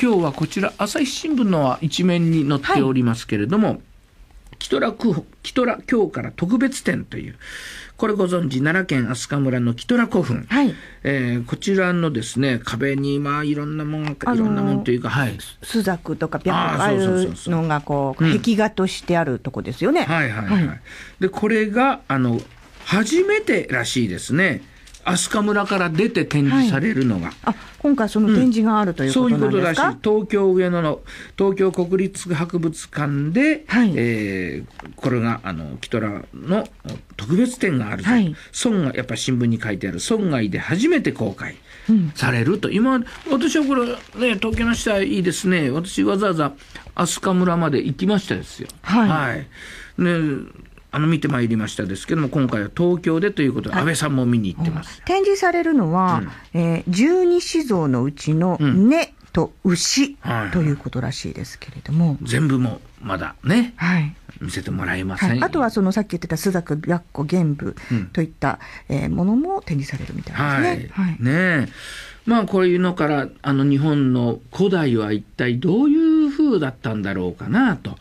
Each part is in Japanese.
今日はこちら朝日新聞のは一面に載っておりますけれども、はいキトラ今日から特別展という、これご存知、奈良県飛鳥村のキトラ古墳。はい、えー、こちらのですね、壁に、まあ、いろんなもんいろんなもんというか、はい。スザクとかピャッとあるのが、こう、壁画としてあるとこですよね。うん、はいはいはい。はい、で、これが、あの、初めてらしいですね。飛鳥村から出て展示されるのが、はい、今回その展示があるということなんですか、うん、そういうことだし東京上野の東京国立博物館で、はい、えー、これがあのキトラの特別展があると、はい、がやっぱ新聞に書いてある損害で初めて公開されると、うん、今私はこれね東京の下いいですね私わざわざ飛鳥村まで行きましたですよはい、はい、ねあの見てまいりましたですけども今回は東京でということで安倍さんも見に行ってます、展示されるのは、十二え子像のうちの「ね」と「牛」ということらしいですけれども、はい、全部もまだね、はい、見せてもらえません、はい、あとはそのさっき言ってた朱雀白虎玄武といった、うん、えー、ものも展示されるみたいですね。はい、ねまあこういうのからあの日本の古代は一体どういうくだったんだろうかなと。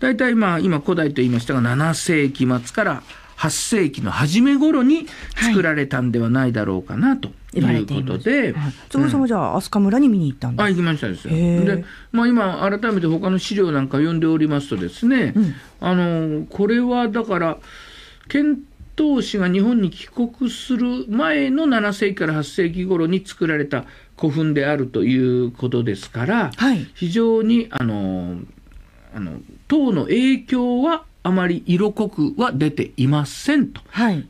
大体まあ今古代と言いましたが7世紀末から8世紀の初め頃に作られたんではないだろうかなと。いうことで、はい、そもそもじゃあ、飛鳥村に見に行ったんですあ行きましたですよ。で、まあ、今、改めて他の資料なんか読んでおりますとですね、うん、あのこれはだから、遣統氏が日本に帰国する前の7世紀から8世紀頃に作られた古墳であるということですから、はい、非常にあのあの唐の影響はあまり色濃くは出ていませんと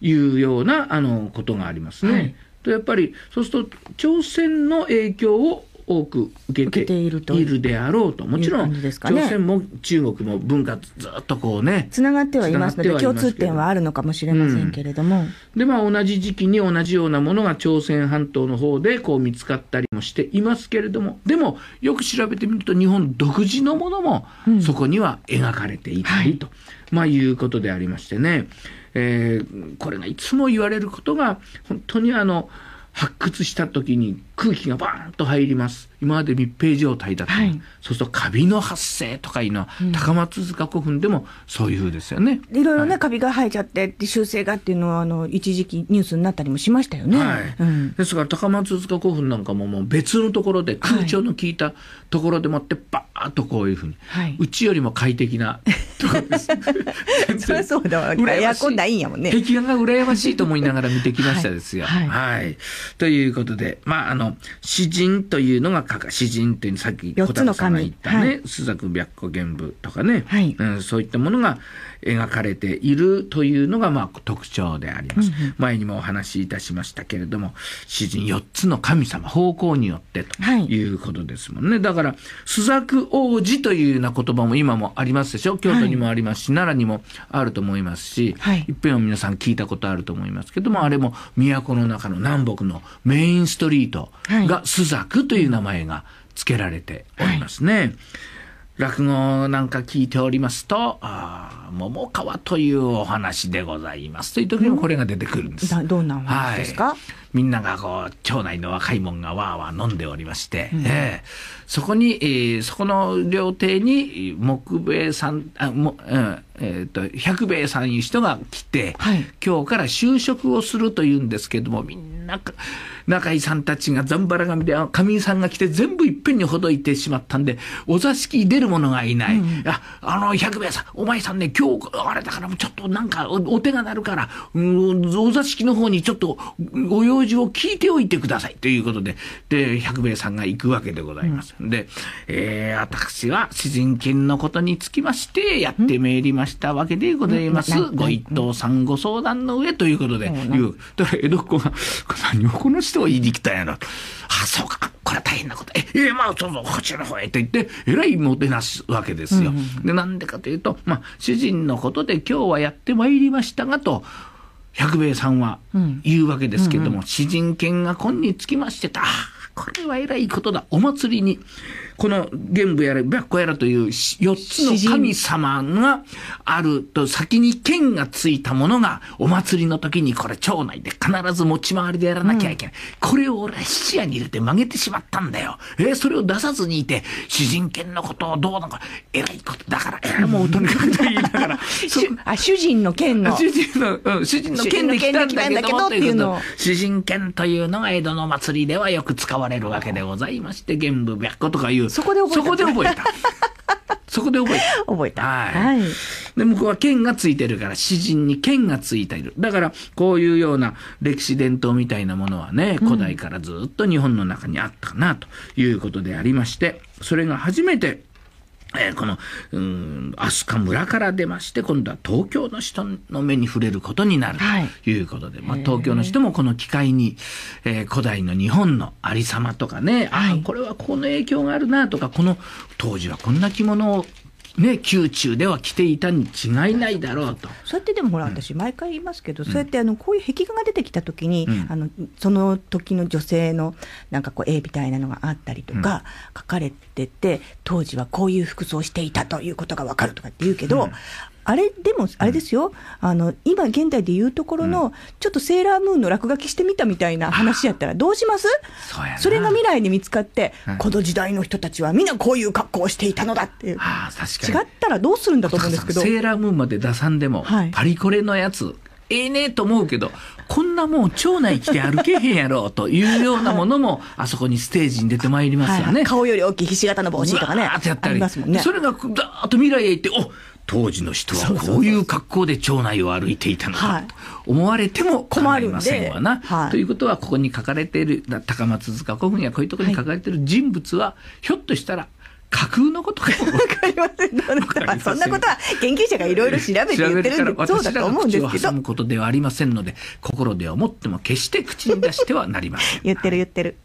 いうような、はい、あのことがありますね。はい、とやっぱりそうすると朝鮮の影響を多く受けているであろうともちろん、ね、朝鮮も中国も文化ずっとこうねつながってはいますので共通点はあるのかもしれませんけれども、うん、でまあ同じ時期に同じようなものが朝鮮半島の方でこう見つかったりもしていますけれどもでもよく調べてみると日本独自のものもそこには描かれていたりと、うんはい、まあ、いうことでありましてね、えー、これがいつも言われることが本当にあの発掘した時に空気がバーンと入ります今まで密閉状態だった、はい、そうするとカビの発生とかいうのは、うん、高松塚古墳でもそういうですよねいろいろね、はい、カビが生えちゃって修正がっていうのはあの一時期ニュースになったりもしましたよね、はいうん、ですから高松塚古墳なんかももう別のところで空調の効いたところでもってバーッとこういうふうに、うちよりも快適なところです そりゃそうだわエアコンないんやもんね壁画 が羨ましいと思いながら見てきましたですよはい、ということでまああの詩人というのが書か詩人というさっき小田さんが言ったね、はい、朱雀白虎玄武」とかね、はい、うん、そういったものが描かれているというのがまあ特徴であります、うんうん、前にもお話しいたしましたけれども詩人4つの神様方向によってということですもんね、はい、だから朱雀王子というような言葉も今もありますでしょ京都にもありますし、奈良にもあると思いますし、はい、いっぺんは皆さん聞いたことあると思いますけどもあれも都の中の南北のメインストリートが朱雀という名前が付けられておりますね。はいはい落語なんか聞いておりますと「桃川というお話でございます」という時にもこれが出てくるんです。うん、どんなお話ですか、はいみんながこう、町内の若い者がわーわー飲んでおりまして、うん、えー、そこに、えー、そこの料亭に、木兵衛さん、あもうんえーと、百兵衛さんいう人が来て、はい、今日から就職をするというんですけどもみんな中井さんたちがざんばら髪で上井さんが来て全部いっぺんにほどいてしまったんでお座敷出る者がいない、うん、ああの百兵衛さんお前さんね今日あれだからちょっとなんかお手がなるから、うん、お座敷の方にちょっとご用授を聞いておいてくださいということで、で、百名さんが行くわけでございます。うん、で、えー、私は詩人権のことにつきまして、やって参いりましたわけでございます。うん、ご一等さんご相談の上ということで、う。だから江戸っ子が、何をこの人を言いに来たんやろ。あ、そうか。これは大変なこと。え、えー、まあ、そうそう、こちらの方へと言って、えらいもてなすわけですよ。うんうん、で、なんでかというと、まあ、主人のことで今日はやってまいりましたがと、百兵衛さんは言うわけですけれども、うんうん、詩人犬が今につきましてた、これはえらいことだ、お祭りにこの玄武やら白虎やらという四つの神様があると先に剣がついたものがお祭りの時にこれ町内で必ず持ち回りでやらなきゃいけない。うん、これを俺は質屋に入れて曲げてしまったんだよ。えー、それを出さずにいて、主人権のことをどうなんか、偉いことだから、えー、もうとにかくと言いながら。あ、主人の剣の。主人の、うん、主人の剣で来たんだけどっていうの主人権というのが江戸の祭りではよく使われるわけでございまして、玄武白虎とかいうそこで覚えた。そこで覚えた。そこで覚えた。覚えた。はい。はい、で、向こうは剣がついてるから、詩人に剣がついている。だから、こういうような歴史伝統みたいなものはね、古代からずっと日本の中にあったかなということでありまして、それが初めて、えー、この、うん、飛鳥村から出まして、今度は東京の人の目に触れることになるということで、はい、まあ、東京の人もこの機会に、えー、古代の日本のありさまとかね、はい、ああ、これはここの影響があるなとか、この当時はこんな着物をね、宮中では着ていたに違いないだろうと。そうやってでもほら、私、毎回言いますけど、そうやってあのこういう壁画が出てきたときに、あの、その時の女性のなんかこう、絵みたいなのがあったりとか、書かれてて、当時はこういう服装をしていたということがわかるとかって言うけど、あれでも、あれですよ、うん、あの今現代でいうところの、ちょっとセーラームーンの落書きしてみたみたいな話やったら、どうしますそれが未来に見つかって、うん、この時代の人たちは皆こういう格好をしていたのだっていう、あ確かに違ったらどうするんだと思うんですけど。セーラームーンまで出さんでも、はい、パリコレのやつ、ええー、ねと思うけど、こんなもん町内来て歩けへんやろというようなものも、あそこにステージに出てまいりますよね。はい顔より大きいひし形の帽子とかね。あってやったり。ね、それが、だーっと未来へ行って、お当時の人はこういう格好で町内を歩いていたのかと思われても困りませんわな。はい、ということはここに書かれている高松塚古墳やこういうところに書かれている人物は、ひょっとしたら架空のことか わかりません。そんなことは研究者がいろいろ調べて言ってるんで、そうだと思うんですけど。を挟むことではありませんので、心では思っても決して口に出してはなりません。言ってる言ってる。